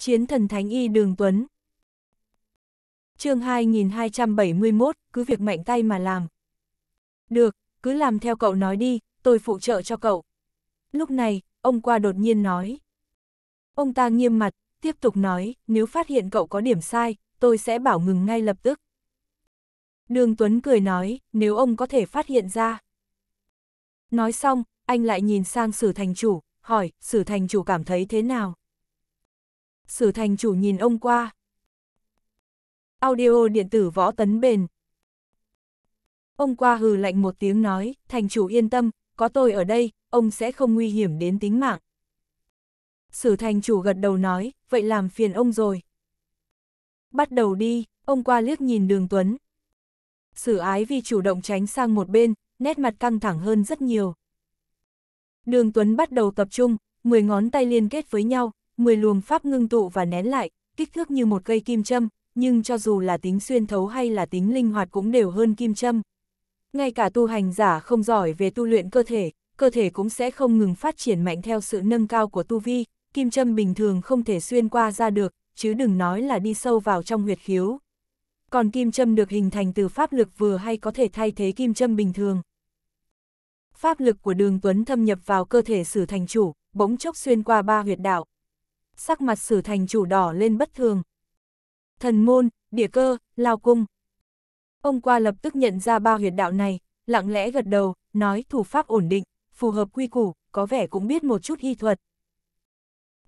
Chiến thần Thánh Y Đường Tuấn chương 2271, cứ việc mạnh tay mà làm. Được, cứ làm theo cậu nói đi, tôi phụ trợ cho cậu. Lúc này, ông qua đột nhiên nói. Ông ta nghiêm mặt, tiếp tục nói, nếu phát hiện cậu có điểm sai, tôi sẽ bảo ngừng ngay lập tức. Đường Tuấn cười nói, nếu ông có thể phát hiện ra. Nói xong, anh lại nhìn sang sử thành chủ, hỏi, sử thành chủ cảm thấy thế nào? sử thành chủ nhìn ông qua. Audio điện tử võ tấn bền. Ông qua hừ lạnh một tiếng nói, thành chủ yên tâm, có tôi ở đây, ông sẽ không nguy hiểm đến tính mạng. Sử thành chủ gật đầu nói, vậy làm phiền ông rồi. Bắt đầu đi, ông qua liếc nhìn đường Tuấn. Sử ái vì chủ động tránh sang một bên, nét mặt căng thẳng hơn rất nhiều. Đường Tuấn bắt đầu tập trung, 10 ngón tay liên kết với nhau, 10 luồng pháp ngưng tụ và nén lại, kích thước như một cây kim châm, nhưng cho dù là tính xuyên thấu hay là tính linh hoạt cũng đều hơn kim châm. Ngay cả tu hành giả không giỏi về tu luyện cơ thể, cơ thể cũng sẽ không ngừng phát triển mạnh theo sự nâng cao của tu vi, kim châm bình thường không thể xuyên qua ra được, chứ đừng nói là đi sâu vào trong huyệt khiếu. Còn kim châm được hình thành từ pháp lực vừa hay có thể thay thế kim châm bình thường. Pháp lực của đường Tuấn thâm nhập vào cơ thể sử thành chủ, bỗng chốc xuyên qua ba huyệt đạo, sắc mặt sử thành chủ đỏ lên bất thường. Thần môn, địa cơ, lao cung. Ông qua lập tức nhận ra ba huyệt đạo này, lặng lẽ gật đầu, nói thủ pháp ổn định, phù hợp quy củ, có vẻ cũng biết một chút y thuật.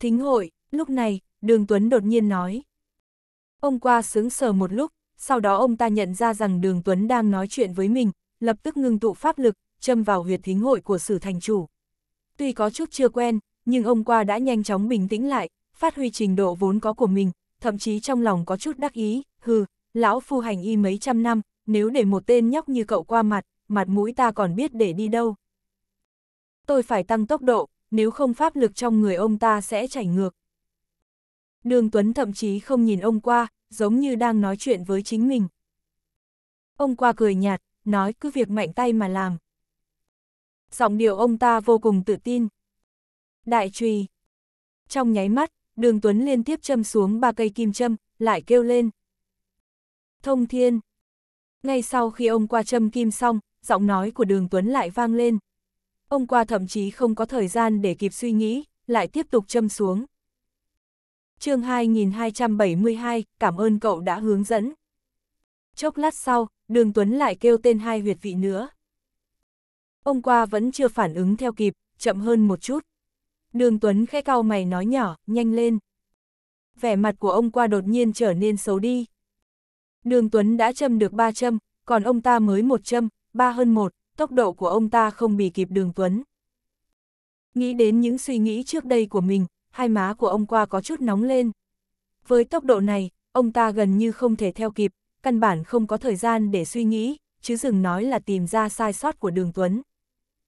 Thính hội, lúc này, Đường Tuấn đột nhiên nói. Ông qua sướng sờ một lúc, sau đó ông ta nhận ra rằng Đường Tuấn đang nói chuyện với mình, lập tức ngưng tụ pháp lực, châm vào huyệt thính hội của sử thành chủ. Tuy có chút chưa quen, nhưng ông qua đã nhanh chóng bình tĩnh lại, phát huy trình độ vốn có của mình, thậm chí trong lòng có chút đắc ý, hừ, lão phu hành y mấy trăm năm, nếu để một tên nhóc như cậu qua mặt, mặt mũi ta còn biết để đi đâu. Tôi phải tăng tốc độ, nếu không pháp lực trong người ông ta sẽ chảy ngược. Đường Tuấn thậm chí không nhìn ông qua, giống như đang nói chuyện với chính mình. Ông qua cười nhạt, nói cứ việc mạnh tay mà làm. Giọng điệu ông ta vô cùng tự tin. Đại trùy. Trong nháy mắt, đường Tuấn liên tiếp châm xuống ba cây kim châm, lại kêu lên. Thông thiên! Ngay sau khi ông qua châm kim xong, giọng nói của đường Tuấn lại vang lên. Ông qua thậm chí không có thời gian để kịp suy nghĩ, lại tiếp tục châm xuống. chương 2272, cảm ơn cậu đã hướng dẫn. Chốc lát sau, đường Tuấn lại kêu tên hai huyệt vị nữa. Ông qua vẫn chưa phản ứng theo kịp, chậm hơn một chút. Đường Tuấn khẽ cau mày nói nhỏ, nhanh lên. Vẻ mặt của ông qua đột nhiên trở nên xấu đi. Đường Tuấn đã châm được ba châm, còn ông ta mới một châm, ba hơn một. tốc độ của ông ta không bị kịp đường Tuấn. Nghĩ đến những suy nghĩ trước đây của mình, hai má của ông qua có chút nóng lên. Với tốc độ này, ông ta gần như không thể theo kịp, căn bản không có thời gian để suy nghĩ, chứ dừng nói là tìm ra sai sót của đường Tuấn.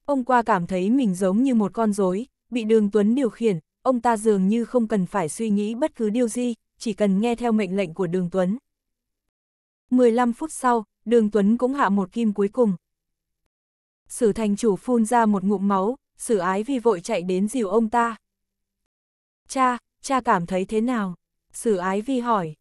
Ông qua cảm thấy mình giống như một con rối, bị đường Tuấn điều khiển, ông ta dường như không cần phải suy nghĩ bất cứ điều gì, chỉ cần nghe theo mệnh lệnh của đường Tuấn. 15 phút sau, đường Tuấn cũng hạ một kim cuối cùng. Sử thành chủ phun ra một ngụm máu, sử ái vì vội chạy đến dìu ông ta. Cha, cha cảm thấy thế nào? Sử ái vi hỏi.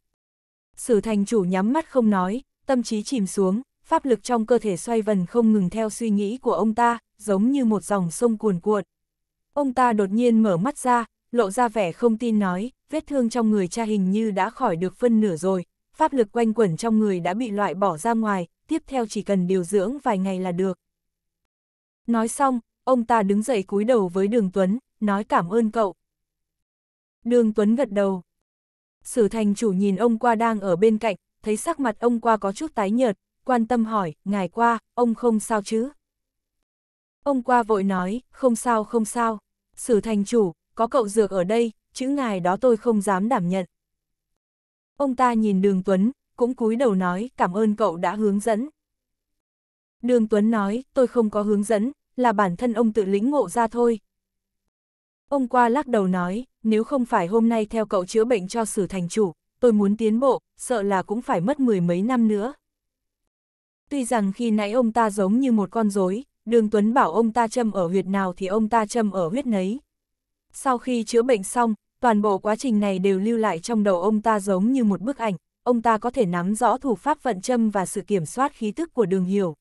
Sử thành chủ nhắm mắt không nói, tâm trí chìm xuống, pháp lực trong cơ thể xoay vần không ngừng theo suy nghĩ của ông ta, giống như một dòng sông cuồn cuộn, Ông ta đột nhiên mở mắt ra, lộ ra vẻ không tin nói, vết thương trong người cha hình như đã khỏi được phân nửa rồi, pháp lực quanh quẩn trong người đã bị loại bỏ ra ngoài, tiếp theo chỉ cần điều dưỡng vài ngày là được. Nói xong, ông ta đứng dậy cúi đầu với Đường Tuấn, nói cảm ơn cậu. Đường Tuấn gật đầu. Sử thành chủ nhìn ông qua đang ở bên cạnh, thấy sắc mặt ông qua có chút tái nhợt, quan tâm hỏi, ngày qua, ông không sao chứ? Ông qua vội nói, không sao không sao. Sử thành chủ, có cậu dược ở đây, chữ ngài đó tôi không dám đảm nhận. Ông ta nhìn đường Tuấn, cũng cúi đầu nói cảm ơn cậu đã hướng dẫn. Đường Tuấn nói tôi không có hướng dẫn, là bản thân ông tự lĩnh ngộ ra thôi. Ông qua lắc đầu nói, nếu không phải hôm nay theo cậu chữa bệnh cho sử thành chủ, tôi muốn tiến bộ, sợ là cũng phải mất mười mấy năm nữa. Tuy rằng khi nãy ông ta giống như một con rối, đường Tuấn bảo ông ta châm ở huyệt nào thì ông ta châm ở huyết nấy. Sau khi chữa bệnh xong, toàn bộ quá trình này đều lưu lại trong đầu ông ta giống như một bức ảnh, ông ta có thể nắm rõ thủ pháp vận châm và sự kiểm soát khí tức của đường hiểu.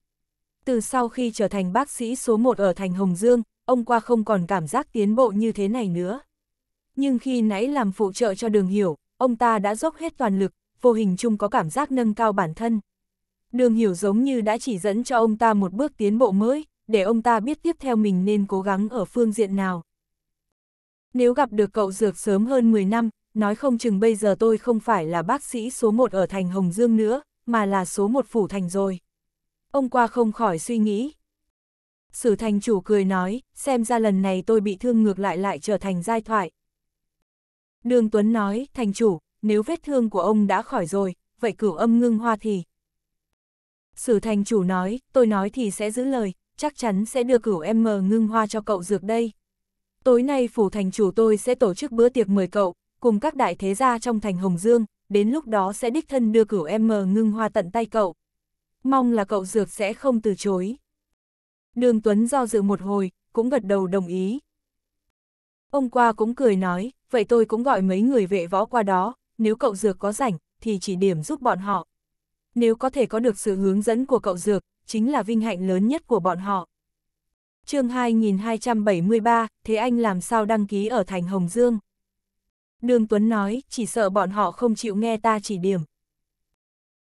Từ sau khi trở thành bác sĩ số 1 ở thành Hồng Dương, ông qua không còn cảm giác tiến bộ như thế này nữa. Nhưng khi nãy làm phụ trợ cho đường hiểu, ông ta đã dốc hết toàn lực, vô hình chung có cảm giác nâng cao bản thân. Đường hiểu giống như đã chỉ dẫn cho ông ta một bước tiến bộ mới, để ông ta biết tiếp theo mình nên cố gắng ở phương diện nào. Nếu gặp được cậu dược sớm hơn 10 năm, nói không chừng bây giờ tôi không phải là bác sĩ số 1 ở thành Hồng Dương nữa, mà là số 1 phủ thành rồi. Ông qua không khỏi suy nghĩ. Sử thành chủ cười nói, xem ra lần này tôi bị thương ngược lại lại trở thành giai thoại. Đường Tuấn nói, thành chủ, nếu vết thương của ông đã khỏi rồi, vậy cửu âm ngưng hoa thì. Sử thành chủ nói, tôi nói thì sẽ giữ lời, chắc chắn sẽ đưa cửu em mờ ngưng hoa cho cậu dược đây. Tối nay phủ thành chủ tôi sẽ tổ chức bữa tiệc mời cậu, cùng các đại thế gia trong thành Hồng Dương, đến lúc đó sẽ đích thân đưa cửu em mờ ngưng hoa tận tay cậu. Mong là cậu dược sẽ không từ chối. Đường Tuấn do dự một hồi, cũng gật đầu đồng ý. Ông qua cũng cười nói, vậy tôi cũng gọi mấy người vệ võ qua đó, nếu cậu dược có rảnh, thì chỉ điểm giúp bọn họ. Nếu có thể có được sự hướng dẫn của cậu dược, chính là vinh hạnh lớn nhất của bọn họ. chương 2273, Thế Anh làm sao đăng ký ở thành Hồng Dương? Đường Tuấn nói, chỉ sợ bọn họ không chịu nghe ta chỉ điểm.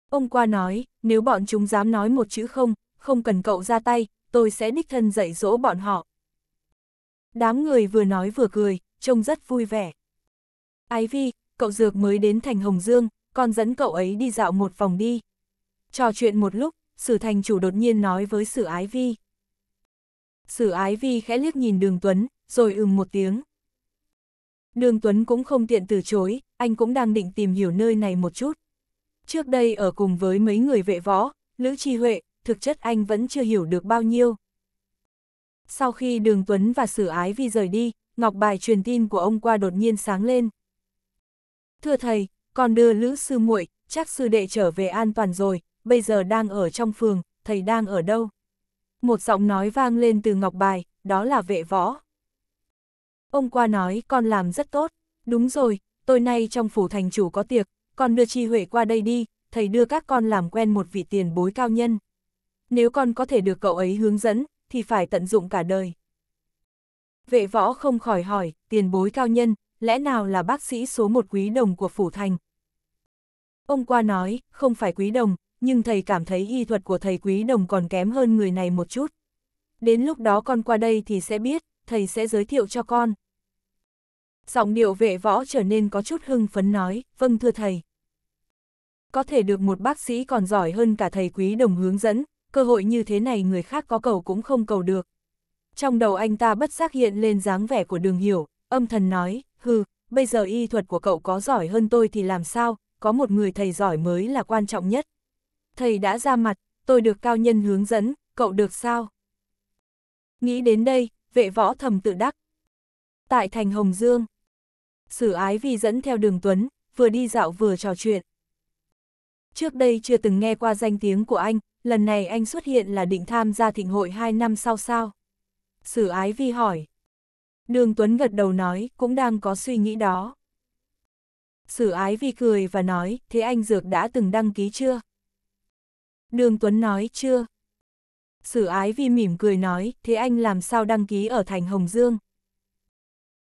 Ông qua nói, nếu bọn chúng dám nói một chữ không, không cần cậu ra tay, tôi sẽ đích thân dạy dỗ bọn họ. Đám người vừa nói vừa cười, trông rất vui vẻ. Ái Vi, cậu Dược mới đến thành Hồng Dương, con dẫn cậu ấy đi dạo một vòng đi. Trò chuyện một lúc, sử thành chủ đột nhiên nói với sử ái vi. Sử ái vi khẽ liếc nhìn đường Tuấn, rồi ừm một tiếng. Đường Tuấn cũng không tiện từ chối, anh cũng đang định tìm hiểu nơi này một chút. Trước đây ở cùng với mấy người vệ võ, Lữ Chi Huệ, thực chất anh vẫn chưa hiểu được bao nhiêu. Sau khi Đường Tuấn và Sử Ái Vi rời đi, ngọc bài truyền tin của ông qua đột nhiên sáng lên. Thưa thầy, còn đưa Lữ Sư muội chắc sư đệ trở về an toàn rồi, bây giờ đang ở trong phường, thầy đang ở đâu? Một giọng nói vang lên từ ngọc bài, đó là vệ võ. Ông qua nói con làm rất tốt, đúng rồi, tôi nay trong phủ thành chủ có tiệc, con đưa Chi Huệ qua đây đi, thầy đưa các con làm quen một vị tiền bối cao nhân. Nếu con có thể được cậu ấy hướng dẫn, thì phải tận dụng cả đời. Vệ võ không khỏi hỏi, tiền bối cao nhân, lẽ nào là bác sĩ số một quý đồng của phủ thành? Ông qua nói, không phải quý đồng, nhưng thầy cảm thấy y thuật của thầy Quý Đồng còn kém hơn người này một chút. Đến lúc đó con qua đây thì sẽ biết, thầy sẽ giới thiệu cho con. Giọng điệu vệ võ trở nên có chút hưng phấn nói, vâng thưa thầy. Có thể được một bác sĩ còn giỏi hơn cả thầy Quý Đồng hướng dẫn, cơ hội như thế này người khác có cầu cũng không cầu được. Trong đầu anh ta bất giác hiện lên dáng vẻ của đường hiểu, âm thần nói, hừ, bây giờ y thuật của cậu có giỏi hơn tôi thì làm sao, có một người thầy giỏi mới là quan trọng nhất thầy đã ra mặt, tôi được cao nhân hướng dẫn, cậu được sao? Nghĩ đến đây, vệ võ thầm tự đắc. Tại thành Hồng Dương, sử ái vi dẫn theo đường Tuấn, vừa đi dạo vừa trò chuyện. Trước đây chưa từng nghe qua danh tiếng của anh, lần này anh xuất hiện là định tham gia thịnh hội 2 năm sau sao? Sử ái vi hỏi. Đường Tuấn gật đầu nói, cũng đang có suy nghĩ đó. Sử ái vi cười và nói, thế anh Dược đã từng đăng ký chưa? Đường Tuấn nói chưa? Sử ái vi mỉm cười nói, thế anh làm sao đăng ký ở thành Hồng Dương?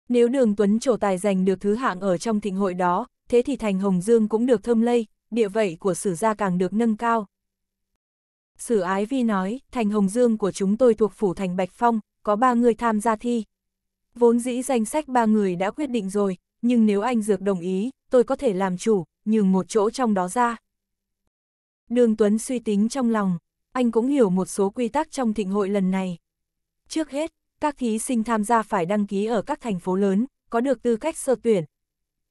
Nếu đường Tuấn trổ tài giành được thứ hạng ở trong thịnh hội đó, thế thì thành Hồng Dương cũng được thơm lây, địa vậy của sử gia càng được nâng cao. Sử ái vi nói, thành Hồng Dương của chúng tôi thuộc phủ thành Bạch Phong, có ba người tham gia thi. Vốn dĩ danh sách ba người đã quyết định rồi, nhưng nếu anh Dược đồng ý, tôi có thể làm chủ, nhường một chỗ trong đó ra. Đường Tuấn suy tính trong lòng, anh cũng hiểu một số quy tắc trong thịnh hội lần này. Trước hết, các thí sinh tham gia phải đăng ký ở các thành phố lớn, có được tư cách sơ tuyển.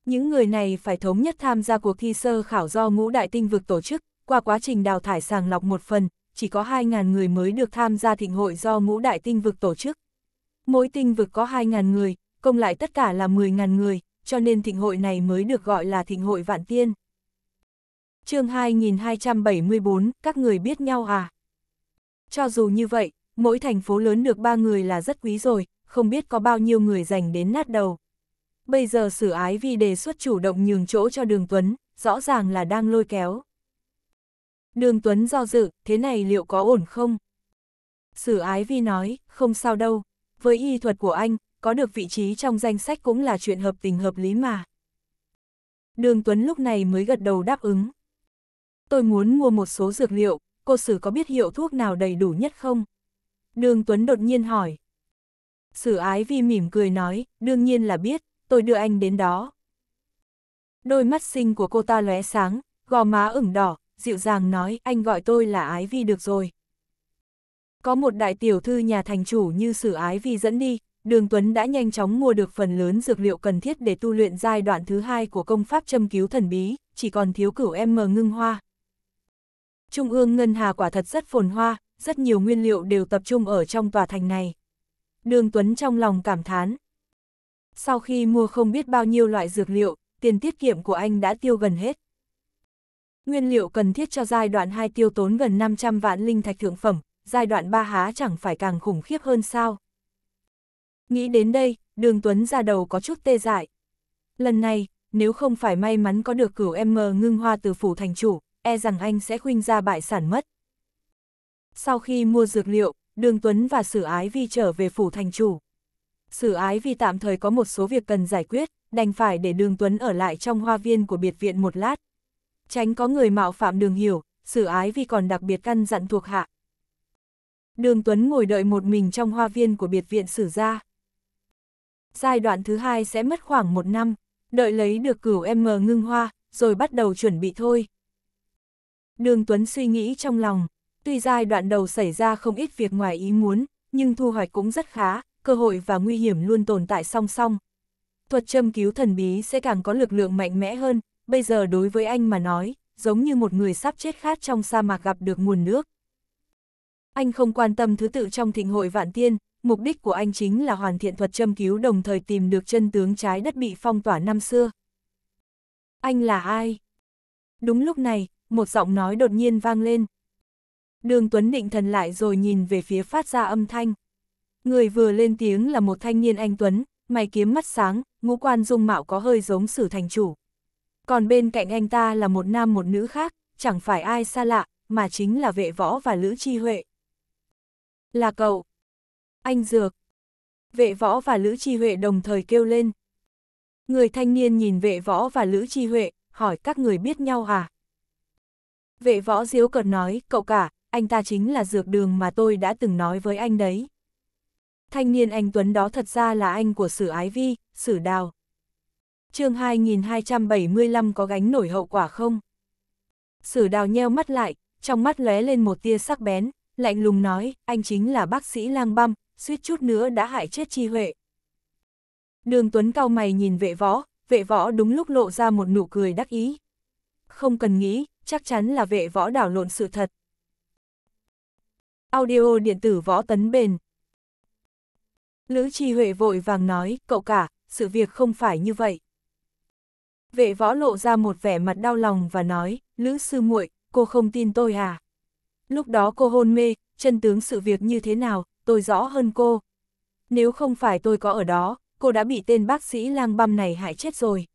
Những người này phải thống nhất tham gia cuộc thi sơ khảo do ngũ đại tinh vực tổ chức, qua quá trình đào thải sàng lọc một phần, chỉ có 2.000 người mới được tham gia thịnh hội do ngũ đại tinh vực tổ chức. Mỗi tinh vực có 2.000 người, công lại tất cả là 10.000 người, cho nên thịnh hội này mới được gọi là thịnh hội vạn tiên chương 2274, các người biết nhau à? Cho dù như vậy, mỗi thành phố lớn được ba người là rất quý rồi, không biết có bao nhiêu người dành đến nát đầu. Bây giờ sử ái vì đề xuất chủ động nhường chỗ cho Đường Tuấn, rõ ràng là đang lôi kéo. Đường Tuấn do dự, thế này liệu có ổn không? Sử ái vi nói, không sao đâu, với y thuật của anh, có được vị trí trong danh sách cũng là chuyện hợp tình hợp lý mà. Đường Tuấn lúc này mới gật đầu đáp ứng tôi muốn mua một số dược liệu, cô Sử có biết hiệu thuốc nào đầy đủ nhất không? Đường Tuấn đột nhiên hỏi. Sử ái vi mỉm cười nói, đương nhiên là biết, tôi đưa anh đến đó. Đôi mắt xinh của cô ta lóe sáng, gò má ửng đỏ, dịu dàng nói anh gọi tôi là ái vi được rồi. Có một đại tiểu thư nhà thành chủ như sử ái vi dẫn đi, đường Tuấn đã nhanh chóng mua được phần lớn dược liệu cần thiết để tu luyện giai đoạn thứ hai của công pháp châm cứu thần bí, chỉ còn thiếu cửu em mờ ngưng hoa. Trung ương Ngân Hà quả thật rất phồn hoa, rất nhiều nguyên liệu đều tập trung ở trong tòa thành này. Đường Tuấn trong lòng cảm thán. Sau khi mua không biết bao nhiêu loại dược liệu, tiền tiết kiệm của anh đã tiêu gần hết. Nguyên liệu cần thiết cho giai đoạn 2 tiêu tốn gần 500 vạn linh thạch thượng phẩm, giai đoạn 3 há chẳng phải càng khủng khiếp hơn sao. Nghĩ đến đây, đường Tuấn ra đầu có chút tê dại. Lần này, nếu không phải may mắn có được cửu em mờ ngưng hoa từ phủ thành chủ, e rằng anh sẽ khuynh ra bại sản mất. Sau khi mua dược liệu, Đường Tuấn và Sử Ái Vi trở về phủ thành chủ. Sử Ái Vi tạm thời có một số việc cần giải quyết, đành phải để Đường Tuấn ở lại trong hoa viên của biệt viện một lát. Tránh có người mạo phạm Đường Hiểu, Sử Ái Vi còn đặc biệt căn dặn thuộc hạ. Đường Tuấn ngồi đợi một mình trong hoa viên của biệt viện Sử gia. Giai đoạn thứ hai sẽ mất khoảng một năm, đợi lấy được cửu em mờ ngưng hoa, rồi bắt đầu chuẩn bị thôi. Đường Tuấn suy nghĩ trong lòng, tuy giai đoạn đầu xảy ra không ít việc ngoài ý muốn, nhưng thu hoạch cũng rất khá, cơ hội và nguy hiểm luôn tồn tại song song. Thuật châm cứu thần bí sẽ càng có lực lượng mạnh mẽ hơn, bây giờ đối với anh mà nói, giống như một người sắp chết khát trong sa mạc gặp được nguồn nước. Anh không quan tâm thứ tự trong thịnh hội vạn tiên, mục đích của anh chính là hoàn thiện thuật châm cứu đồng thời tìm được chân tướng trái đất bị phong tỏa năm xưa. Anh là ai? Đúng lúc này, một giọng nói đột nhiên vang lên. Đường Tuấn định thần lại rồi nhìn về phía phát ra âm thanh. Người vừa lên tiếng là một thanh niên anh Tuấn, mày kiếm mắt sáng, ngũ quan dung mạo có hơi giống sử thành chủ. Còn bên cạnh anh ta là một nam một nữ khác, chẳng phải ai xa lạ, mà chính là vệ võ và Lữ Chi Huệ. Là cậu. Anh Dược. Vệ võ và Lữ Chi Huệ đồng thời kêu lên. Người thanh niên nhìn vệ võ và Lữ Chi Huệ, hỏi các người biết nhau à? Vệ võ diếu cợt nói, cậu cả, anh ta chính là dược đường mà tôi đã từng nói với anh đấy. Thanh niên anh Tuấn đó thật ra là anh của Sử Ái Vi, Sử Đào. chương 2275 có gánh nổi hậu quả không? Sử Đào nheo mắt lại, trong mắt lóe lên một tia sắc bén, lạnh lùng nói, anh chính là bác sĩ lang băm, suýt chút nữa đã hại chết chi huệ. Đường Tuấn cao mày nhìn vệ võ, vệ võ đúng lúc lộ ra một nụ cười đắc ý. Không cần nghĩ, chắc chắn là vệ võ đảo lộn sự thật. Audio điện tử võ tấn bền Lữ Chi Huệ vội vàng nói, cậu cả, sự việc không phải như vậy. Vệ võ lộ ra một vẻ mặt đau lòng và nói, Lữ sư muội, cô không tin tôi à? Lúc đó cô hôn mê, chân tướng sự việc như thế nào, tôi rõ hơn cô. Nếu không phải tôi có ở đó, cô đã bị tên bác sĩ lang băm này hại chết rồi.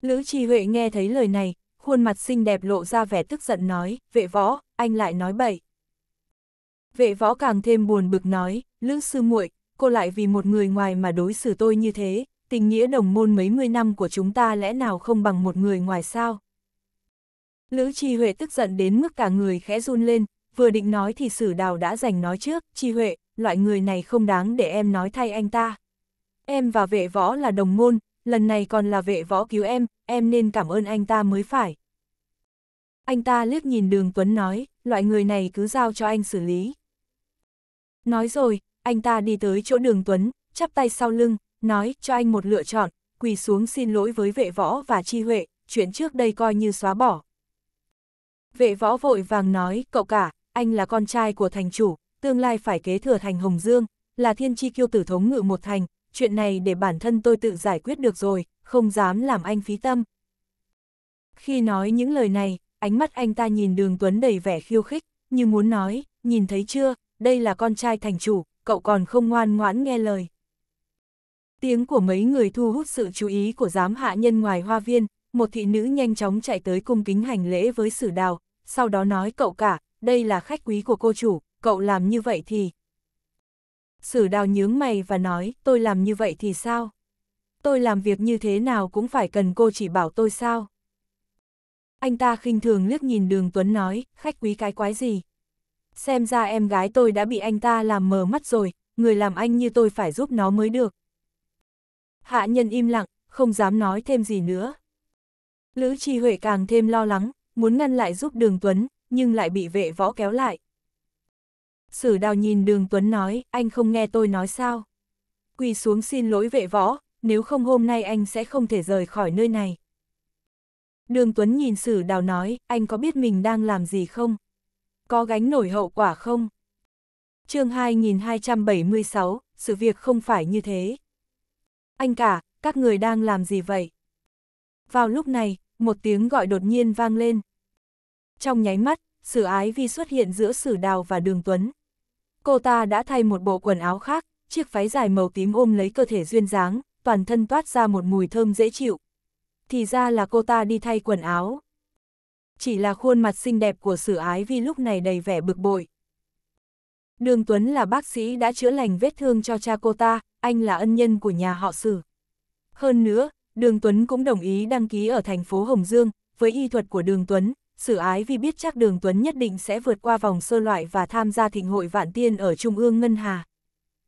Lữ Chi Huệ nghe thấy lời này, khuôn mặt xinh đẹp lộ ra vẻ tức giận nói, vệ võ, anh lại nói bậy. Vệ võ càng thêm buồn bực nói, lữ sư muội, cô lại vì một người ngoài mà đối xử tôi như thế, tình nghĩa đồng môn mấy mươi năm của chúng ta lẽ nào không bằng một người ngoài sao? Lữ Chi Huệ tức giận đến mức cả người khẽ run lên, vừa định nói thì sử đào đã giành nói trước, Chi Huệ, loại người này không đáng để em nói thay anh ta. Em và vệ võ là đồng môn, lần này còn là vệ võ cứu em, em nên cảm ơn anh ta mới phải. Anh ta liếc nhìn đường Tuấn nói, loại người này cứ giao cho anh xử lý. Nói rồi, anh ta đi tới chỗ đường Tuấn, chắp tay sau lưng, nói cho anh một lựa chọn, quỳ xuống xin lỗi với vệ võ và chi huệ, chuyện trước đây coi như xóa bỏ. Vệ võ vội vàng nói, cậu cả, anh là con trai của thành chủ, tương lai phải kế thừa thành Hồng Dương, là thiên chi kiêu tử thống ngự một thành, chuyện này để bản thân tôi tự giải quyết được rồi, không dám làm anh phí tâm. Khi nói những lời này, ánh mắt anh ta nhìn đường Tuấn đầy vẻ khiêu khích, như muốn nói, nhìn thấy chưa, đây là con trai thành chủ, cậu còn không ngoan ngoãn nghe lời. Tiếng của mấy người thu hút sự chú ý của giám hạ nhân ngoài hoa viên, một thị nữ nhanh chóng chạy tới cung kính hành lễ với sử đào, sau đó nói cậu cả, đây là khách quý của cô chủ, cậu làm như vậy thì... Sử đào nhướng mày và nói, tôi làm như vậy thì sao? Tôi làm việc như thế nào cũng phải cần cô chỉ bảo tôi sao? Anh ta khinh thường liếc nhìn đường Tuấn nói, khách quý cái quái gì? Xem ra em gái tôi đã bị anh ta làm mờ mắt rồi, người làm anh như tôi phải giúp nó mới được. Hạ nhân im lặng, không dám nói thêm gì nữa. Lữ Chi Huệ càng thêm lo lắng, muốn ngăn lại giúp đường Tuấn, nhưng lại bị vệ võ kéo lại. Sử đào nhìn đường Tuấn nói, anh không nghe tôi nói sao. Quỳ xuống xin lỗi vệ võ, nếu không hôm nay anh sẽ không thể rời khỏi nơi này. Đường Tuấn nhìn sử đào nói, anh có biết mình đang làm gì không? Có gánh nổi hậu quả không? chương 2276, sự việc không phải như thế. Anh cả, các người đang làm gì vậy? Vào lúc này, một tiếng gọi đột nhiên vang lên. Trong nháy mắt, sử ái vi xuất hiện giữa sử đào và đường Tuấn. Cô ta đã thay một bộ quần áo khác, chiếc váy dài màu tím ôm lấy cơ thể duyên dáng, toàn thân toát ra một mùi thơm dễ chịu. Thì ra là cô ta đi thay quần áo. Chỉ là khuôn mặt xinh đẹp của sử ái vi lúc này đầy vẻ bực bội. Đường Tuấn là bác sĩ đã chữa lành vết thương cho cha cô ta, anh là ân nhân của nhà họ sử. Hơn nữa, Đường Tuấn cũng đồng ý đăng ký ở thành phố Hồng Dương, với y thuật của Đường Tuấn, sử ái vì biết chắc đường Tuấn nhất định sẽ vượt qua vòng sơ loại và tham gia thịnh hội vạn tiên ở Trung ương Ngân Hà.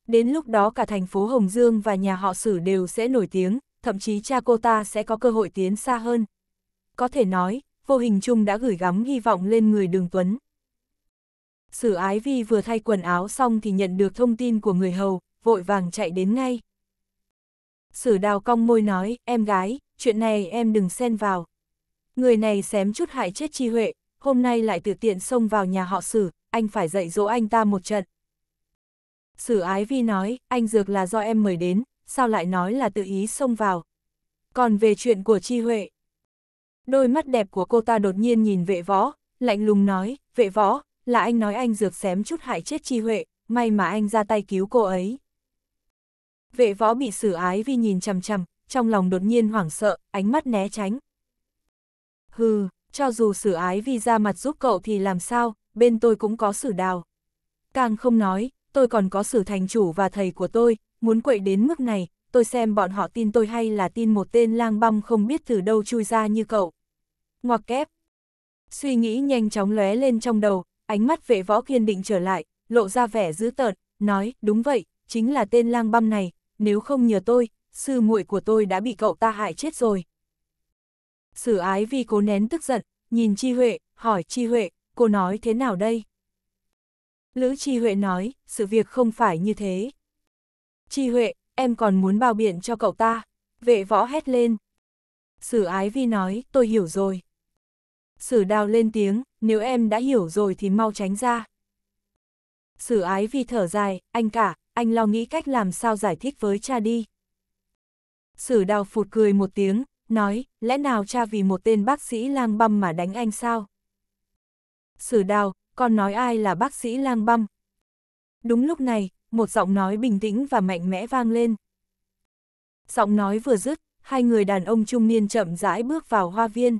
Đến lúc đó cả thành phố Hồng Dương và nhà họ sử đều sẽ nổi tiếng, thậm chí cha cô ta sẽ có cơ hội tiến xa hơn. Có thể nói, vô hình chung đã gửi gắm hy vọng lên người đường Tuấn. Sử ái vi vừa thay quần áo xong thì nhận được thông tin của người hầu, vội vàng chạy đến ngay. Sử đào cong môi nói, em gái, chuyện này em đừng xen vào, người này xém chút hại chết Chi Huệ, hôm nay lại tự tiện xông vào nhà họ Sử, anh phải dạy dỗ anh ta một trận. Sử Ái Vi nói, anh Dược là do em mời đến, sao lại nói là tự ý xông vào. Còn về chuyện của Chi Huệ, đôi mắt đẹp của cô ta đột nhiên nhìn vệ võ, lạnh lùng nói, vệ võ, là anh nói anh Dược xém chút hại chết Chi Huệ, may mà anh ra tay cứu cô ấy. Vệ võ bị Sử Ái Vi nhìn chằm chằm, trong lòng đột nhiên hoảng sợ, ánh mắt né tránh, Hừ, cho dù sử ái vì ra mặt giúp cậu thì làm sao, bên tôi cũng có sử đào. Càng không nói, tôi còn có sử thành chủ và thầy của tôi, muốn quậy đến mức này, tôi xem bọn họ tin tôi hay là tin một tên lang băm không biết từ đâu chui ra như cậu. Ngoặc kép. Suy nghĩ nhanh chóng lóe lên trong đầu, ánh mắt vệ võ kiên định trở lại, lộ ra vẻ dữ tợn, nói, đúng vậy, chính là tên lang băm này, nếu không nhờ tôi, sư muội của tôi đã bị cậu ta hại chết rồi. Sử ái vì cố nén tức giận, nhìn Chi Huệ, hỏi Chi Huệ, cô nói thế nào đây? Lữ Chi Huệ nói, sự việc không phải như thế. Chi Huệ, em còn muốn bao biện cho cậu ta. Vệ võ hét lên. Sử ái vi nói, tôi hiểu rồi. Sử đào lên tiếng, nếu em đã hiểu rồi thì mau tránh ra. Sử ái vi thở dài, anh cả, anh lo nghĩ cách làm sao giải thích với cha đi. Sử đào phụt cười một tiếng, nói, lẽ nào cha vì một tên bác sĩ lang băm mà đánh anh sao? Sử đào, con nói ai là bác sĩ lang băm? Đúng lúc này, một giọng nói bình tĩnh và mạnh mẽ vang lên. Giọng nói vừa dứt, hai người đàn ông trung niên chậm rãi bước vào hoa viên.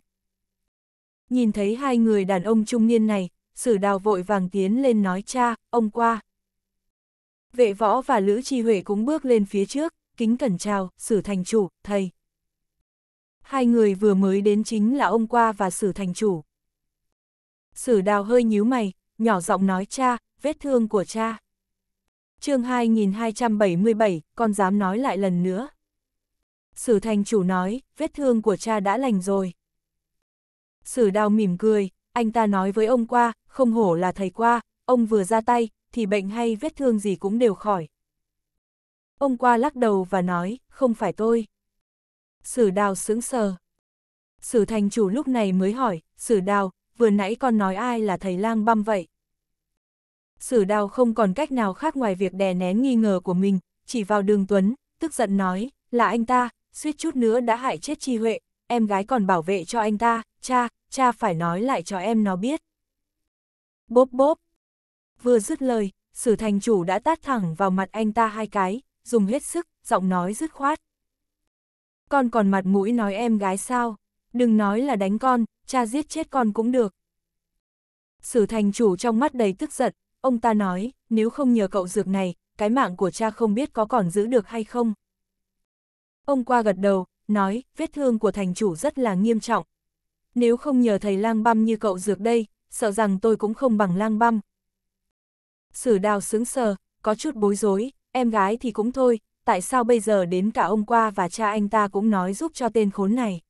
Nhìn thấy hai người đàn ông trung niên này, sử đào vội vàng tiến lên nói cha, ông qua. Vệ võ và Lữ Tri Huệ cũng bước lên phía trước, kính cẩn chào, sử thành chủ, thầy hai người vừa mới đến chính là ông qua và sử thành chủ. Sử đào hơi nhíu mày, nhỏ giọng nói cha, vết thương của cha. chương 2277, con dám nói lại lần nữa. Sử thành chủ nói, vết thương của cha đã lành rồi. Sử đào mỉm cười, anh ta nói với ông qua, không hổ là thầy qua, ông vừa ra tay, thì bệnh hay vết thương gì cũng đều khỏi. Ông qua lắc đầu và nói, không phải tôi. Sử đào sững sờ. Sử thành chủ lúc này mới hỏi, sử đào, vừa nãy con nói ai là thầy lang băm vậy? Sử đào không còn cách nào khác ngoài việc đè nén nghi ngờ của mình, chỉ vào đường Tuấn, tức giận nói, là anh ta, suýt chút nữa đã hại chết chi huệ, em gái còn bảo vệ cho anh ta, cha, cha phải nói lại cho em nó biết. Bốp bốp. Vừa dứt lời, sử thành chủ đã tát thẳng vào mặt anh ta hai cái, dùng hết sức, giọng nói dứt khoát con còn mặt mũi nói em gái sao, đừng nói là đánh con, cha giết chết con cũng được. Sử thành chủ trong mắt đầy tức giận, ông ta nói, nếu không nhờ cậu dược này, cái mạng của cha không biết có còn giữ được hay không. Ông qua gật đầu, nói, vết thương của thành chủ rất là nghiêm trọng. Nếu không nhờ thầy lang băm như cậu dược đây, sợ rằng tôi cũng không bằng lang băm. Sử đào sướng sờ, có chút bối rối, em gái thì cũng thôi, tại sao bây giờ đến cả ông qua và cha anh ta cũng nói giúp cho tên khốn này.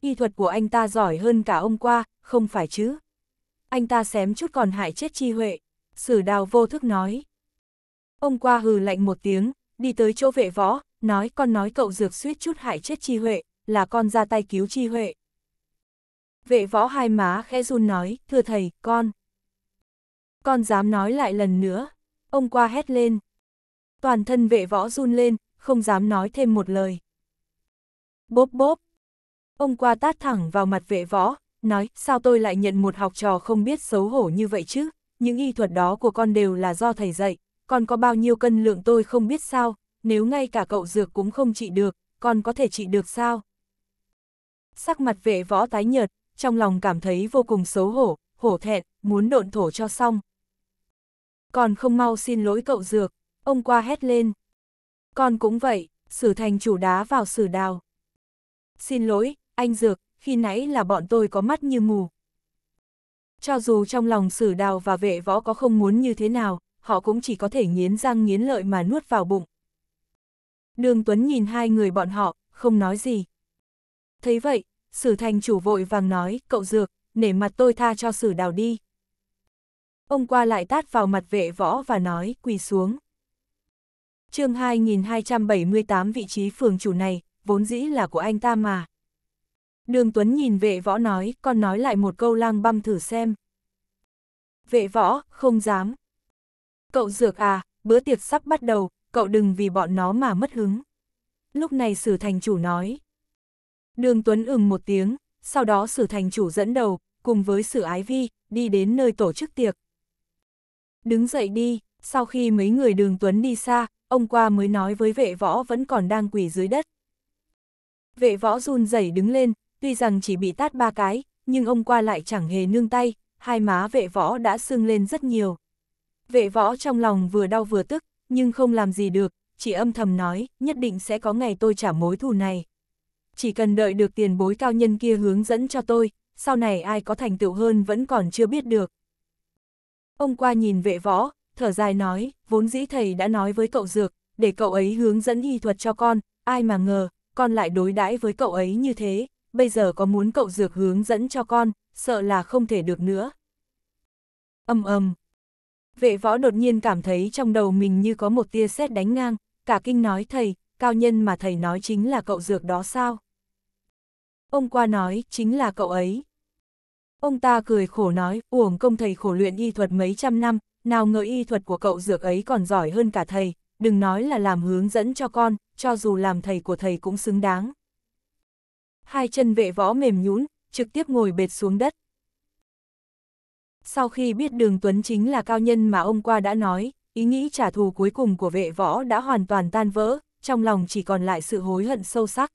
Y thuật của anh ta giỏi hơn cả ông qua, không phải chứ. Anh ta xém chút còn hại chết chi huệ, sử đào vô thức nói. Ông qua hừ lạnh một tiếng, đi tới chỗ vệ võ, nói con nói cậu dược suýt chút hại chết chi huệ, là con ra tay cứu chi huệ. Vệ võ hai má khẽ run nói, thưa thầy, con. Con dám nói lại lần nữa. Ông qua hét lên, toàn thân vệ võ run lên, không dám nói thêm một lời. Bốp bốp. Ông qua tát thẳng vào mặt vệ võ, nói, sao tôi lại nhận một học trò không biết xấu hổ như vậy chứ, những y thuật đó của con đều là do thầy dạy, còn có bao nhiêu cân lượng tôi không biết sao, nếu ngay cả cậu dược cũng không trị được, còn có thể trị được sao? Sắc mặt vệ võ tái nhợt, trong lòng cảm thấy vô cùng xấu hổ, hổ thẹn, muốn độn thổ cho xong. Còn không mau xin lỗi cậu dược ông qua hét lên. Con cũng vậy, sử thành chủ đá vào sử đào. Xin lỗi, anh Dược, khi nãy là bọn tôi có mắt như mù. Cho dù trong lòng sử đào và vệ võ có không muốn như thế nào, họ cũng chỉ có thể nghiến răng nghiến lợi mà nuốt vào bụng. Đường Tuấn nhìn hai người bọn họ, không nói gì. Thấy vậy, sử thành chủ vội vàng nói, cậu Dược, nể mặt tôi tha cho sử đào đi. Ông qua lại tát vào mặt vệ võ và nói, quỳ xuống chương 2278 vị trí phường chủ này, vốn dĩ là của anh ta mà. Đường Tuấn nhìn vệ võ nói, con nói lại một câu lang băm thử xem. Vệ võ, không dám. Cậu dược à, bữa tiệc sắp bắt đầu, cậu đừng vì bọn nó mà mất hứng. Lúc này sử thành chủ nói. Đường Tuấn ừng một tiếng, sau đó sử thành chủ dẫn đầu, cùng với sử ái vi, đi đến nơi tổ chức tiệc. Đứng dậy đi, sau khi mấy người đường Tuấn đi xa, ông qua mới nói với vệ võ vẫn còn đang quỳ dưới đất. Vệ võ run rẩy đứng lên, tuy rằng chỉ bị tát ba cái, nhưng ông qua lại chẳng hề nương tay, hai má vệ võ đã sưng lên rất nhiều. Vệ võ trong lòng vừa đau vừa tức, nhưng không làm gì được, chỉ âm thầm nói, nhất định sẽ có ngày tôi trả mối thù này. Chỉ cần đợi được tiền bối cao nhân kia hướng dẫn cho tôi, sau này ai có thành tựu hơn vẫn còn chưa biết được. Ông qua nhìn vệ võ, thở dài nói, vốn dĩ thầy đã nói với cậu Dược, để cậu ấy hướng dẫn y thuật cho con, ai mà ngờ, con lại đối đãi với cậu ấy như thế, bây giờ có muốn cậu Dược hướng dẫn cho con, sợ là không thể được nữa. Âm âm. Vệ võ đột nhiên cảm thấy trong đầu mình như có một tia sét đánh ngang, cả kinh nói thầy, cao nhân mà thầy nói chính là cậu Dược đó sao? Ông qua nói, chính là cậu ấy. Ông ta cười khổ nói, uổng công thầy khổ luyện y thuật mấy trăm năm, nào ngờ y thuật của cậu dược ấy còn giỏi hơn cả thầy, đừng nói là làm hướng dẫn cho con, cho dù làm thầy của thầy cũng xứng đáng. Hai chân vệ võ mềm nhũn, trực tiếp ngồi bệt xuống đất. Sau khi biết đường Tuấn chính là cao nhân mà ông qua đã nói, ý nghĩ trả thù cuối cùng của vệ võ đã hoàn toàn tan vỡ, trong lòng chỉ còn lại sự hối hận sâu sắc.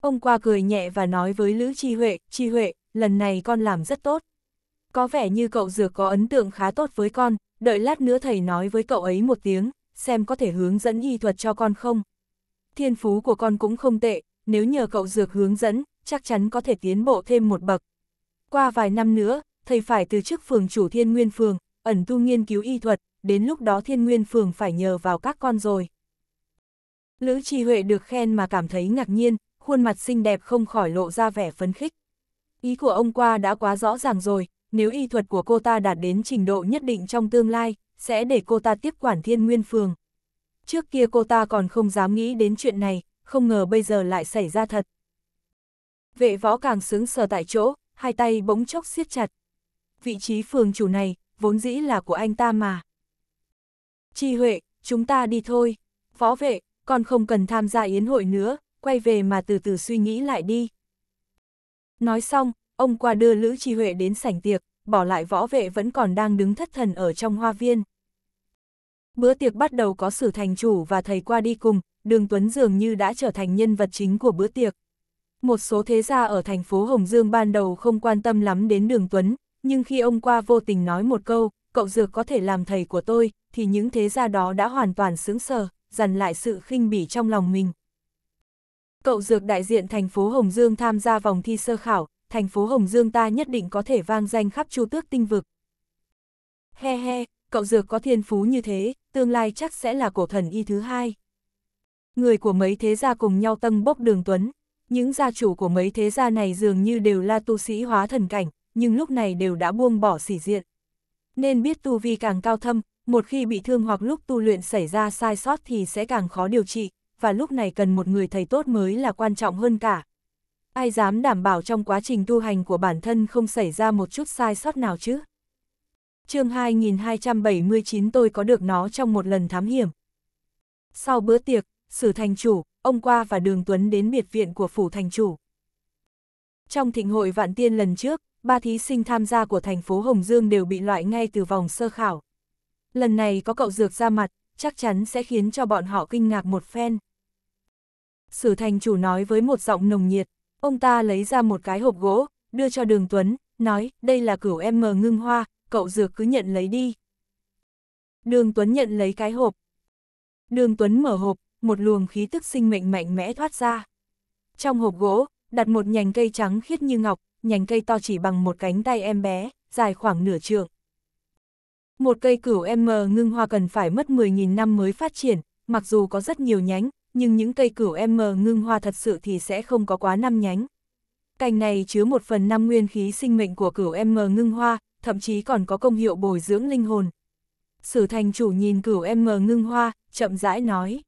Ông qua cười nhẹ và nói với Lữ Chi Huệ, Chi Huệ, lần này con làm rất tốt có vẻ như cậu dược có ấn tượng khá tốt với con, đợi lát nữa thầy nói với cậu ấy một tiếng, xem có thể hướng dẫn y thuật cho con không. Thiên phú của con cũng không tệ, nếu nhờ cậu dược hướng dẫn, chắc chắn có thể tiến bộ thêm một bậc. Qua vài năm nữa, thầy phải từ chức phường chủ thiên nguyên phường, ẩn tu nghiên cứu y thuật, đến lúc đó thiên nguyên phường phải nhờ vào các con rồi. Lữ Trì Huệ được khen mà cảm thấy ngạc nhiên, khuôn mặt xinh đẹp không khỏi lộ ra vẻ phấn khích. Ý của ông qua đã quá rõ ràng rồi, nếu y thuật của cô ta đạt đến trình độ nhất định trong tương lai, sẽ để cô ta tiếp quản thiên nguyên phường. Trước kia cô ta còn không dám nghĩ đến chuyện này, không ngờ bây giờ lại xảy ra thật. Vệ võ càng sướng sờ tại chỗ, hai tay bỗng chốc siết chặt. Vị trí phường chủ này, vốn dĩ là của anh ta mà. Chi Huệ, chúng ta đi thôi. Phó vệ, con không cần tham gia yến hội nữa, quay về mà từ từ suy nghĩ lại đi. Nói xong, ông qua đưa Lữ Chi Huệ đến sảnh tiệc, bỏ lại võ vệ vẫn còn đang đứng thất thần ở trong hoa viên. Bữa tiệc bắt đầu có sử thành chủ và thầy qua đi cùng, Đường Tuấn dường như đã trở thành nhân vật chính của bữa tiệc. Một số thế gia ở thành phố Hồng Dương ban đầu không quan tâm lắm đến Đường Tuấn, nhưng khi ông qua vô tình nói một câu, cậu dược có thể làm thầy của tôi, thì những thế gia đó đã hoàn toàn sướng sờ, dằn lại sự khinh bỉ trong lòng mình. Cậu dược đại diện thành phố Hồng Dương tham gia vòng thi sơ khảo, thành phố Hồng Dương ta nhất định có thể vang danh khắp chu tước tinh vực. He he, cậu dược có thiên phú như thế, tương lai chắc sẽ là cổ thần y thứ hai. Người của mấy thế gia cùng nhau tâng bốc đường tuấn, những gia chủ của mấy thế gia này dường như đều là tu sĩ hóa thần cảnh, nhưng lúc này đều đã buông bỏ sỉ diện. Nên biết tu vi càng cao thâm, một khi bị thương hoặc lúc tu luyện xảy ra sai sót thì sẽ càng khó điều trị, và lúc này cần một người thầy tốt mới là quan trọng hơn cả ai dám đảm bảo trong quá trình tu hành của bản thân không xảy ra một chút sai sót nào chứ? chương 2279 tôi có được nó trong một lần thám hiểm. Sau bữa tiệc, sử thành chủ, ông qua và đường Tuấn đến biệt viện của phủ thành chủ. Trong thịnh hội vạn tiên lần trước, ba thí sinh tham gia của thành phố Hồng Dương đều bị loại ngay từ vòng sơ khảo. Lần này có cậu dược ra mặt, chắc chắn sẽ khiến cho bọn họ kinh ngạc một phen. Sử thành chủ nói với một giọng nồng nhiệt, Ông ta lấy ra một cái hộp gỗ, đưa cho Đường Tuấn, nói, đây là cửu em mờ ngưng hoa, cậu dược cứ nhận lấy đi. Đường Tuấn nhận lấy cái hộp. Đường Tuấn mở hộp, một luồng khí tức sinh mệnh mạnh mẽ thoát ra. Trong hộp gỗ, đặt một nhành cây trắng khiết như ngọc, nhành cây to chỉ bằng một cánh tay em bé, dài khoảng nửa trượng. Một cây cửu em mờ ngưng hoa cần phải mất 10.000 năm mới phát triển, mặc dù có rất nhiều nhánh, nhưng những cây cửu M ngưng hoa thật sự thì sẽ không có quá năm nhánh. Cành này chứa một phần năm nguyên khí sinh mệnh của cửu M ngưng hoa, thậm chí còn có công hiệu bồi dưỡng linh hồn. Sử thành chủ nhìn cửu M ngưng hoa, chậm rãi nói.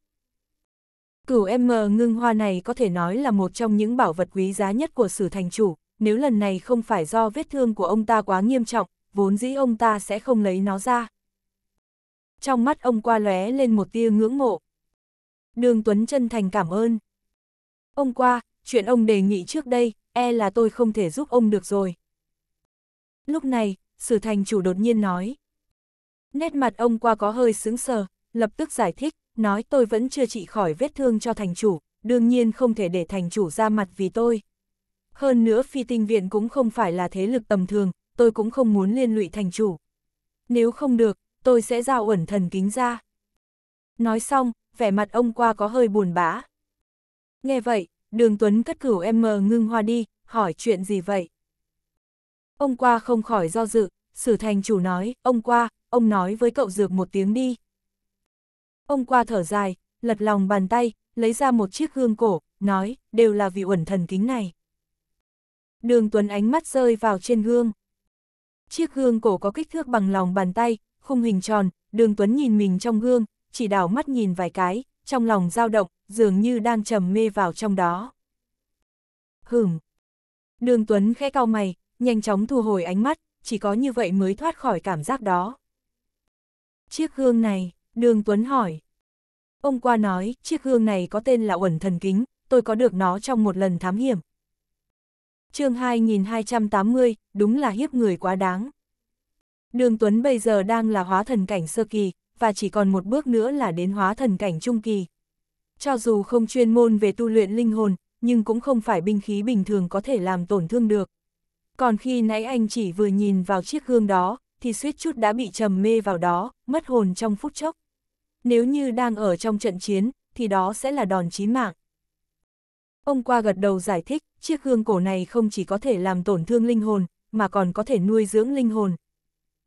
Cửu M ngưng hoa này có thể nói là một trong những bảo vật quý giá nhất của sử thành chủ, nếu lần này không phải do vết thương của ông ta quá nghiêm trọng, vốn dĩ ông ta sẽ không lấy nó ra. Trong mắt ông qua lóe lên một tia ngưỡng mộ, Đường Tuấn chân thành cảm ơn. Ông qua, chuyện ông đề nghị trước đây, e là tôi không thể giúp ông được rồi. Lúc này, sử thành chủ đột nhiên nói. Nét mặt ông qua có hơi sững sờ, lập tức giải thích, nói tôi vẫn chưa trị khỏi vết thương cho thành chủ, đương nhiên không thể để thành chủ ra mặt vì tôi. Hơn nữa phi tinh viện cũng không phải là thế lực tầm thường, tôi cũng không muốn liên lụy thành chủ. Nếu không được, tôi sẽ giao ẩn thần kính ra. Nói xong, vẻ mặt ông qua có hơi buồn bã. Nghe vậy, đường Tuấn cất cửu em mờ ngưng hoa đi, hỏi chuyện gì vậy? Ông qua không khỏi do dự, sử thành chủ nói, ông qua, ông nói với cậu dược một tiếng đi. Ông qua thở dài, lật lòng bàn tay, lấy ra một chiếc gương cổ, nói, đều là vị uẩn thần kính này. Đường Tuấn ánh mắt rơi vào trên gương. Chiếc gương cổ có kích thước bằng lòng bàn tay, khung hình tròn, đường Tuấn nhìn mình trong gương, chỉ đảo mắt nhìn vài cái, trong lòng dao động, dường như đang trầm mê vào trong đó. Hửm! Đường Tuấn khẽ cau mày, nhanh chóng thu hồi ánh mắt, chỉ có như vậy mới thoát khỏi cảm giác đó. Chiếc gương này, đường Tuấn hỏi. Ông qua nói, chiếc gương này có tên là uẩn thần kính, tôi có được nó trong một lần thám hiểm. chương 2280, đúng là hiếp người quá đáng. Đường Tuấn bây giờ đang là hóa thần cảnh sơ kỳ, và chỉ còn một bước nữa là đến hóa thần cảnh trung kỳ. Cho dù không chuyên môn về tu luyện linh hồn, nhưng cũng không phải binh khí bình thường có thể làm tổn thương được. Còn khi nãy anh chỉ vừa nhìn vào chiếc gương đó, thì suýt chút đã bị trầm mê vào đó, mất hồn trong phút chốc. Nếu như đang ở trong trận chiến, thì đó sẽ là đòn chí mạng. Ông qua gật đầu giải thích, chiếc gương cổ này không chỉ có thể làm tổn thương linh hồn, mà còn có thể nuôi dưỡng linh hồn,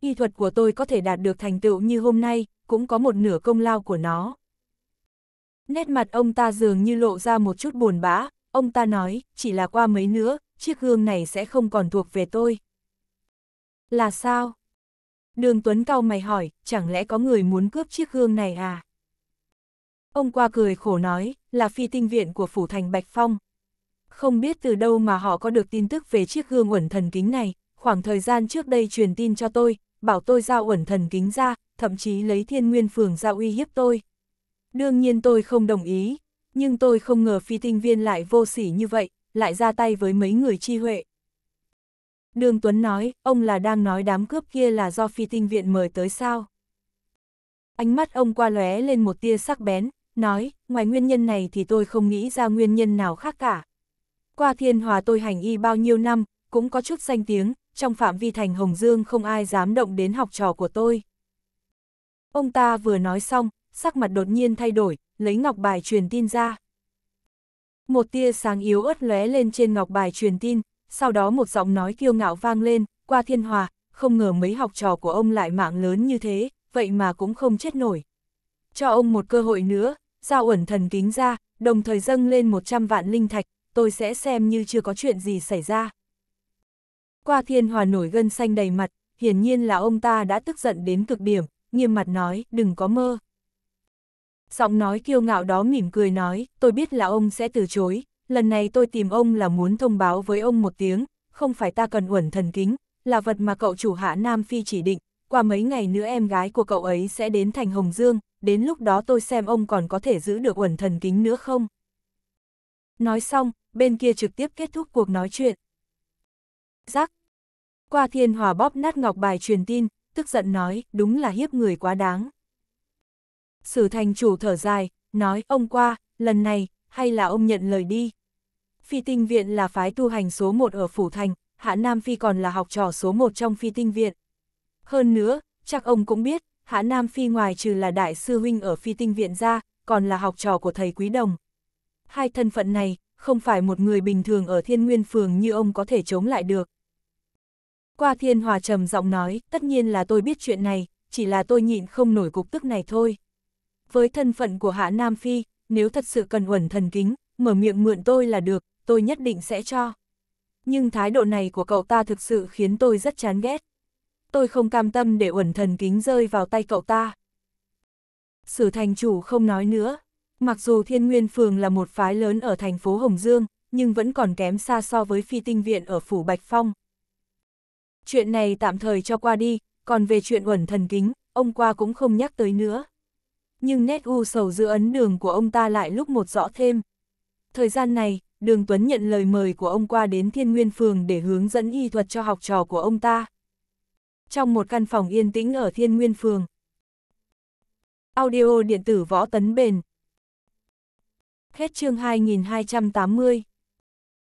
y thuật của tôi có thể đạt được thành tựu như hôm nay, cũng có một nửa công lao của nó. Nét mặt ông ta dường như lộ ra một chút buồn bã, ông ta nói, chỉ là qua mấy nữa, chiếc gương này sẽ không còn thuộc về tôi. Là sao? Đường Tuấn Cao mày hỏi, chẳng lẽ có người muốn cướp chiếc gương này à? Ông qua cười khổ nói, là phi tinh viện của Phủ Thành Bạch Phong. Không biết từ đâu mà họ có được tin tức về chiếc gương uẩn thần kính này, khoảng thời gian trước đây truyền tin cho tôi, bảo tôi giao ẩn thần kính ra, thậm chí lấy thiên nguyên phường ra uy hiếp tôi. Đương nhiên tôi không đồng ý, nhưng tôi không ngờ phi tinh viên lại vô sỉ như vậy, lại ra tay với mấy người chi huệ. Đường Tuấn nói, ông là đang nói đám cướp kia là do phi tinh viện mời tới sao. Ánh mắt ông qua lóe lên một tia sắc bén, nói, ngoài nguyên nhân này thì tôi không nghĩ ra nguyên nhân nào khác cả. Qua thiên hòa tôi hành y bao nhiêu năm, cũng có chút danh tiếng, trong phạm vi thành Hồng Dương không ai dám động đến học trò của tôi. Ông ta vừa nói xong, sắc mặt đột nhiên thay đổi, lấy ngọc bài truyền tin ra. Một tia sáng yếu ớt lóe lên trên ngọc bài truyền tin, sau đó một giọng nói kiêu ngạo vang lên, qua thiên hòa, không ngờ mấy học trò của ông lại mạng lớn như thế, vậy mà cũng không chết nổi. Cho ông một cơ hội nữa, giao ẩn thần kính ra, đồng thời dâng lên 100 vạn linh thạch, tôi sẽ xem như chưa có chuyện gì xảy ra. Qua thiên hòa nổi gân xanh đầy mặt, hiển nhiên là ông ta đã tức giận đến cực điểm, nghiêm mặt nói, đừng có mơ. Giọng nói kiêu ngạo đó mỉm cười nói, tôi biết là ông sẽ từ chối, lần này tôi tìm ông là muốn thông báo với ông một tiếng, không phải ta cần uẩn thần kính, là vật mà cậu chủ hạ Nam Phi chỉ định, qua mấy ngày nữa em gái của cậu ấy sẽ đến thành Hồng Dương, đến lúc đó tôi xem ông còn có thể giữ được uẩn thần kính nữa không. Nói xong, bên kia trực tiếp kết thúc cuộc nói chuyện rắc. Qua thiên hòa bóp nát ngọc bài truyền tin, tức giận nói, đúng là hiếp người quá đáng. Sử thành chủ thở dài, nói, ông qua, lần này, hay là ông nhận lời đi. Phi tinh viện là phái tu hành số một ở Phủ Thành, Hạ Nam Phi còn là học trò số một trong phi tinh viện. Hơn nữa, chắc ông cũng biết, Hạ Nam Phi ngoài trừ là đại sư huynh ở phi tinh viện ra, còn là học trò của thầy Quý Đồng. Hai thân phận này, không phải một người bình thường ở thiên nguyên phường như ông có thể chống lại được. Qua thiên hòa trầm giọng nói, tất nhiên là tôi biết chuyện này, chỉ là tôi nhịn không nổi cục tức này thôi. Với thân phận của hạ Nam Phi, nếu thật sự cần uẩn thần kính, mở miệng mượn tôi là được, tôi nhất định sẽ cho. Nhưng thái độ này của cậu ta thực sự khiến tôi rất chán ghét. Tôi không cam tâm để uẩn thần kính rơi vào tay cậu ta. Sử thành chủ không nói nữa. Mặc dù Thiên Nguyên Phường là một phái lớn ở thành phố Hồng Dương, nhưng vẫn còn kém xa so với phi tinh viện ở Phủ Bạch Phong, chuyện này tạm thời cho qua đi, còn về chuyện uẩn thần kính, ông qua cũng không nhắc tới nữa. Nhưng nét u sầu giữa ấn đường của ông ta lại lúc một rõ thêm. Thời gian này, Đường Tuấn nhận lời mời của ông qua đến Thiên Nguyên Phường để hướng dẫn y thuật cho học trò của ông ta. Trong một căn phòng yên tĩnh ở Thiên Nguyên Phường. Audio điện tử võ tấn bền. Hết chương 2280